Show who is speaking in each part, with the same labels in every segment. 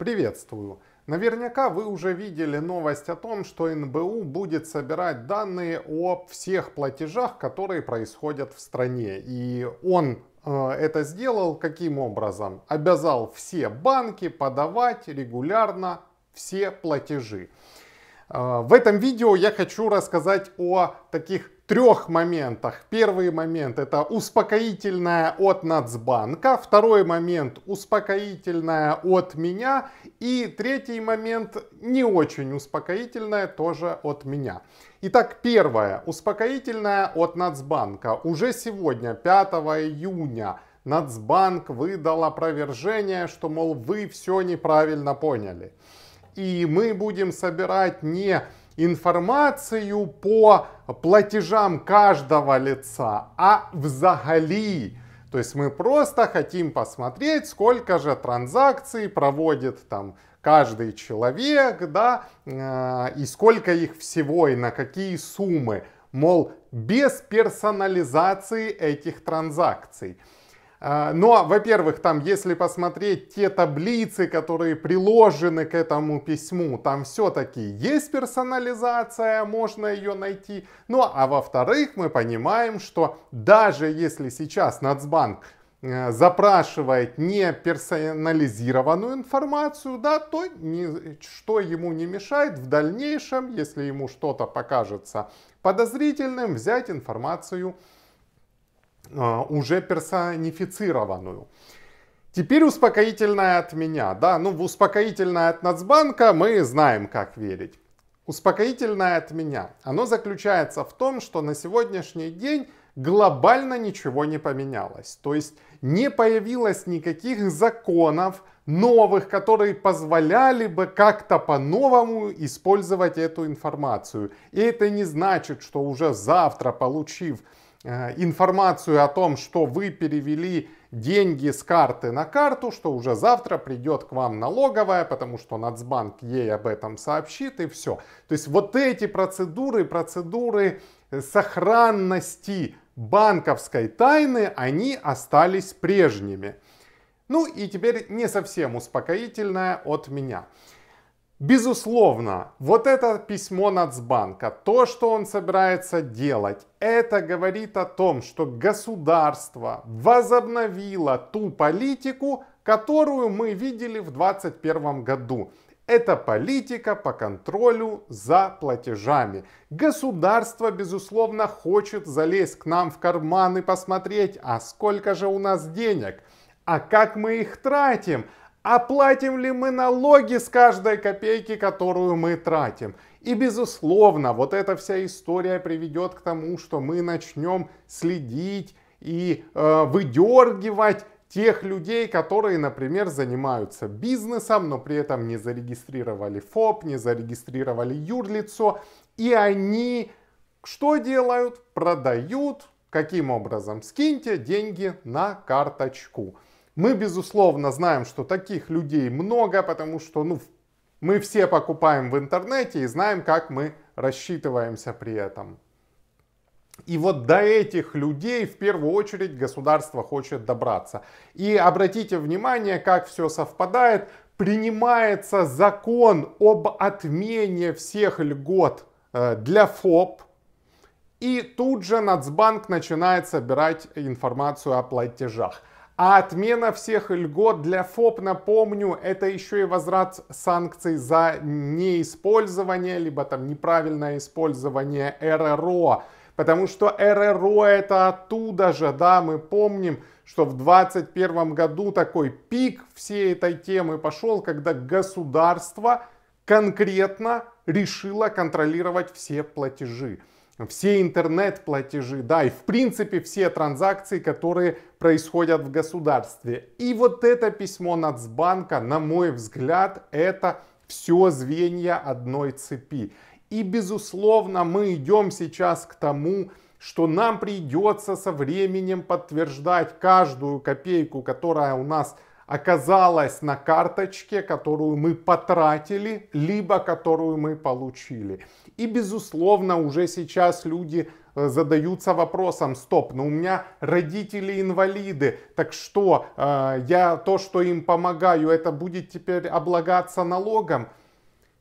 Speaker 1: Приветствую! Наверняка вы уже видели новость о том, что НБУ будет собирать данные о всех платежах, которые происходят в стране. И он э, это сделал каким образом? Обязал все банки подавать регулярно все платежи. Э, в этом видео я хочу рассказать о таких трех моментах. Первый момент это успокоительное от Нацбанка, второй момент успокоительное от меня и третий момент не очень успокоительное тоже от меня. Итак, первое успокоительное от Нацбанка. Уже сегодня, 5 июня, Нацбанк выдал опровержение, что, мол, вы все неправильно поняли. И мы будем собирать не информацию по платежам каждого лица, а взагалі. То есть мы просто хотим посмотреть, сколько же транзакций проводит там каждый человек, да, э, и сколько их всего, и на какие суммы. Мол, без персонализации этих транзакций. А, Но, ну, а, во-первых, там, если посмотреть те таблицы, которые приложены к этому письму, там все-таки есть персонализация, можно ее найти. Ну, а во-вторых, мы понимаем, что даже если сейчас Нацбанк э, запрашивает не персонализированную информацию, да, то что ему не мешает в дальнейшем, если ему что-то покажется подозрительным, взять информацию а, уже персонифицированную. Теперь успокоительное от меня. Да, ну в успокоительное от Нацбанка мы знаем, как верить. Успокоительное от меня. Оно заключается в том, что на сегодняшний день глобально ничего не поменялось. То есть не появилось никаких законов новых, которые позволяли бы как-то по-новому использовать эту информацию. И это не значит, что уже завтра, получив Э, информацию о том, что вы перевели деньги с карты на карту, что уже завтра придет к вам налоговая, потому что Нацбанк ей об этом сообщит и все. То есть вот эти процедуры, процедуры э, сохранности банковской тайны, они остались прежними. Ну и теперь не совсем успокоительное от меня. Безусловно, вот это письмо Нацбанка, то, что он собирается делать, это говорит о том, что государство возобновило ту политику, которую мы видели в 2021 году. Это политика по контролю за платежами. Государство, безусловно, хочет залезть к нам в карман и посмотреть, а сколько же у нас денег, а как мы их тратим, Оплатим ли мы налоги с каждой копейки, которую мы тратим? И безусловно, вот эта вся история приведет к тому, что мы начнем следить и э, выдергивать тех людей, которые, например, занимаются бизнесом, но при этом не зарегистрировали ФОП, не зарегистрировали юрлицо, и они что делают? Продают. Каким образом? Скиньте деньги на карточку. Мы, безусловно, знаем, что таких людей много, потому что ну, мы все покупаем в интернете и знаем, как мы рассчитываемся при этом. И вот до этих людей в первую очередь государство хочет добраться. И обратите внимание, как все совпадает. Принимается закон об отмене всех льгот э, для ФОП. И тут же Нацбанк начинает собирать информацию о платежах. А отмена всех льгот для ФОП, напомню, это еще и возврат санкций за неиспользование, либо там неправильное использование РРО. Потому что РРО это оттуда же, да, мы помним, что в 2021 году такой пик всей этой темы пошел, когда государство конкретно решило контролировать все платежи все интернет-платежи, да, и в принципе все транзакции, которые происходят в государстве. И вот это письмо Нацбанка, на мой взгляд, это все звенья одной цепи. И безусловно, мы идем сейчас к тому, что нам придется со временем подтверждать каждую копейку, которая у нас оказалась на карточке, которую мы потратили, либо которую мы получили. И, безусловно, уже сейчас люди э, задаются вопросом, стоп, но у меня родители инвалиды, так что э, я то, что им помогаю, это будет теперь облагаться налогом?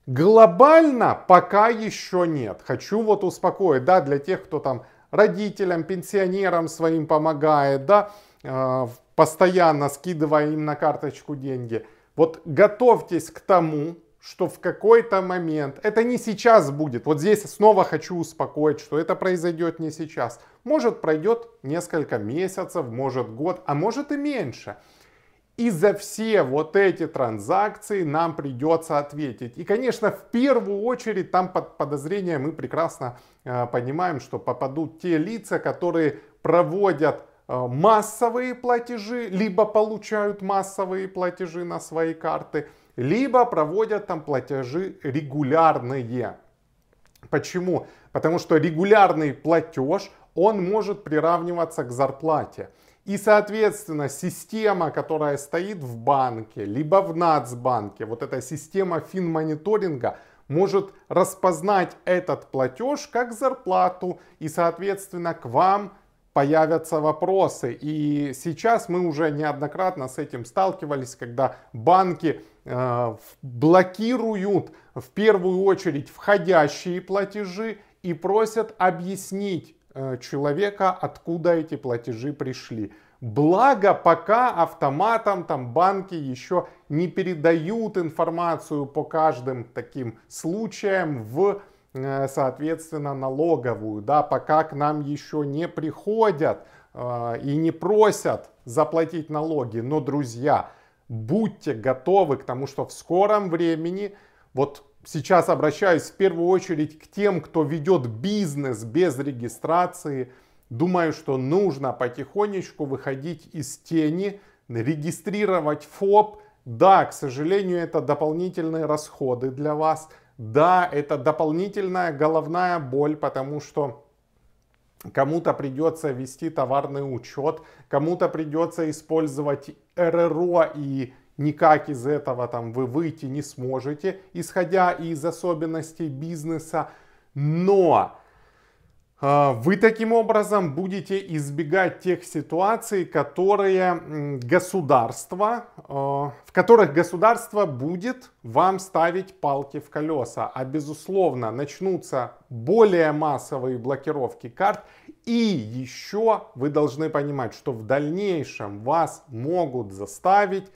Speaker 1: Глобально пока еще нет. Хочу вот успокоить, да, для тех, кто там родителям, пенсионерам своим помогает, да, э, постоянно скидывая им на карточку деньги. Вот готовьтесь к тому, что в какой-то момент, это не сейчас будет, вот здесь снова хочу успокоить, что это произойдет не сейчас. Может пройдет несколько месяцев, может год, а может и меньше. И за все вот эти транзакции нам придется ответить. И, конечно, в первую очередь там под подозрение мы прекрасно э, понимаем, что попадут те лица, которые проводят Э, массовые платежи, либо получают массовые платежи на свои карты, либо проводят там платежи регулярные. Почему? Потому что регулярный платеж, он может приравниваться к зарплате. И, соответственно, система, которая стоит в банке, либо в Нацбанке, вот эта система финмониторинга, может распознать этот платеж как зарплату и, соответственно, к вам появятся вопросы. И сейчас мы уже неоднократно с этим сталкивались, когда банки э, блокируют в первую очередь входящие платежи и просят объяснить э, человека, откуда эти платежи пришли. Благо, пока автоматом там банки еще не передают информацию по каждым таким случаям в Э, соответственно, налоговую, да, пока к нам еще не приходят э, и не просят заплатить налоги. Но, друзья, будьте готовы к тому, что в скором времени, вот сейчас обращаюсь в первую очередь к тем, кто ведет бизнес без регистрации, думаю, что нужно потихонечку выходить из тени, регистрировать ФОП. Да, к сожалению, это дополнительные расходы для вас – да, это дополнительная головная боль, потому что Кому-то придется вести товарный учет, кому-то придется использовать РРО и никак из этого там вы выйти не сможете, исходя из особенностей бизнеса. Но а, вы таким образом будете избегать тех ситуаций, которые государство, а, в которых государство будет вам ставить палки в колеса. А безусловно начнутся более массовые блокировки карт. И еще вы должны понимать, что в дальнейшем вас могут заставить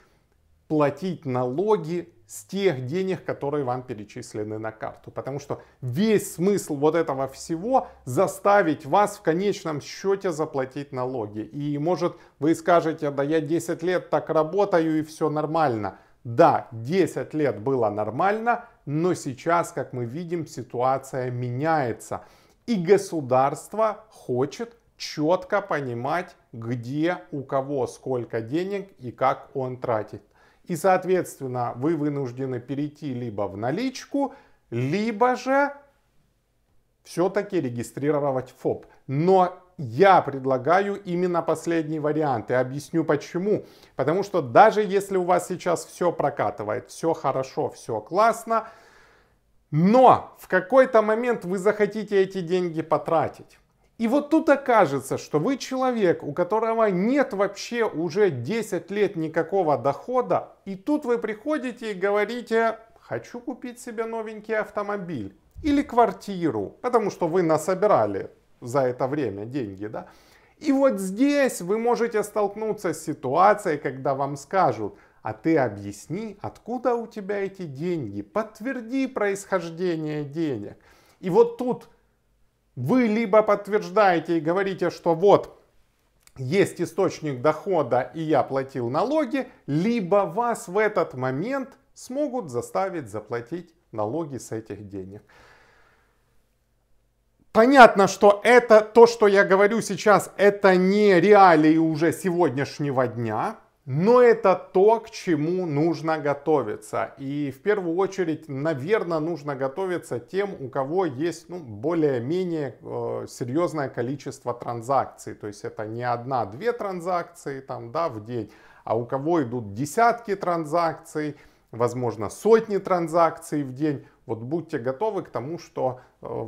Speaker 1: платить налоги с тех денег, которые вам перечислены на карту. Потому что весь смысл вот этого всего заставить вас в конечном счете заплатить налоги. И может вы скажете, да я 10 лет так работаю и все нормально. Да, 10 лет было нормально, но сейчас, как мы видим, ситуация меняется. И государство хочет четко понимать, где у кого сколько денег и как он тратит. И, соответственно, вы вынуждены перейти либо в наличку, либо же все-таки регистрировать ФОП. Но я предлагаю именно последний вариант и объясню почему. Потому что даже если у вас сейчас все прокатывает, все хорошо, все классно, но в какой-то момент вы захотите эти деньги потратить. И вот тут окажется, что вы человек, у которого нет вообще уже 10 лет никакого дохода, и тут вы приходите и говорите, хочу купить себе новенький автомобиль или квартиру, потому что вы насобирали за это время деньги, да? И вот здесь вы можете столкнуться с ситуацией, когда вам скажут, а ты объясни, откуда у тебя эти деньги, подтверди происхождение денег. И вот тут вы либо подтверждаете и говорите, что вот есть источник дохода и я платил налоги, либо вас в этот момент смогут заставить заплатить налоги с этих денег. Понятно, что это то, что я говорю сейчас, это не реалии уже сегодняшнего дня. Но это то, к чему нужно готовиться. И в первую очередь, наверное, нужно готовиться тем, у кого есть ну, более-менее э, серьезное количество транзакций. То есть это не одна-две транзакции там, да, в день, а у кого идут десятки транзакций, возможно, сотни транзакций в день. Вот будьте готовы к тому, что э,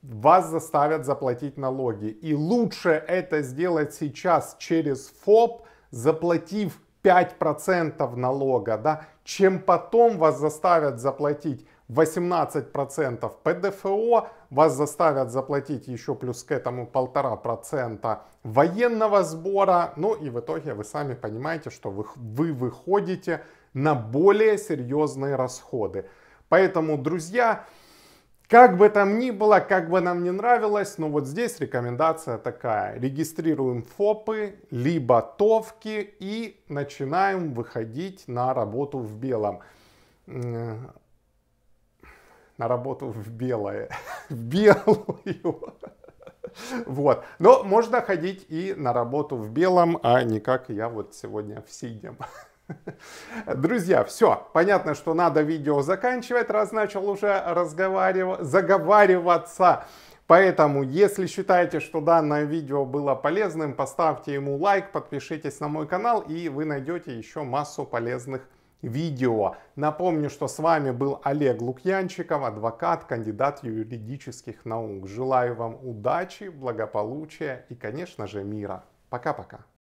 Speaker 1: вас заставят заплатить налоги. И лучше это сделать сейчас через ФОП – заплатив 5% налога, да, чем потом вас заставят заплатить 18% ПДФО, вас заставят заплатить еще плюс к этому 1,5% военного сбора. Ну и в итоге вы сами понимаете, что вы, вы выходите на более серьезные расходы. Поэтому, друзья, как бы там ни было, как бы нам не нравилось, но вот здесь рекомендация такая. Регистрируем ФОПы, либо ТОВки и начинаем выходить на работу в белом. На работу в белое. В белую. Вот. Но можно ходить и на работу в белом, а не как я вот сегодня в синем. Друзья, все, понятно, что надо видео заканчивать, раз начал уже разговаривать, заговариваться. Поэтому, если считаете, что данное видео было полезным, поставьте ему лайк, подпишитесь на мой канал, и вы найдете еще массу полезных видео. Напомню, что с вами был Олег Лукьянчиков, адвокат, кандидат юридических наук. Желаю вам удачи, благополучия и, конечно же, мира. Пока-пока.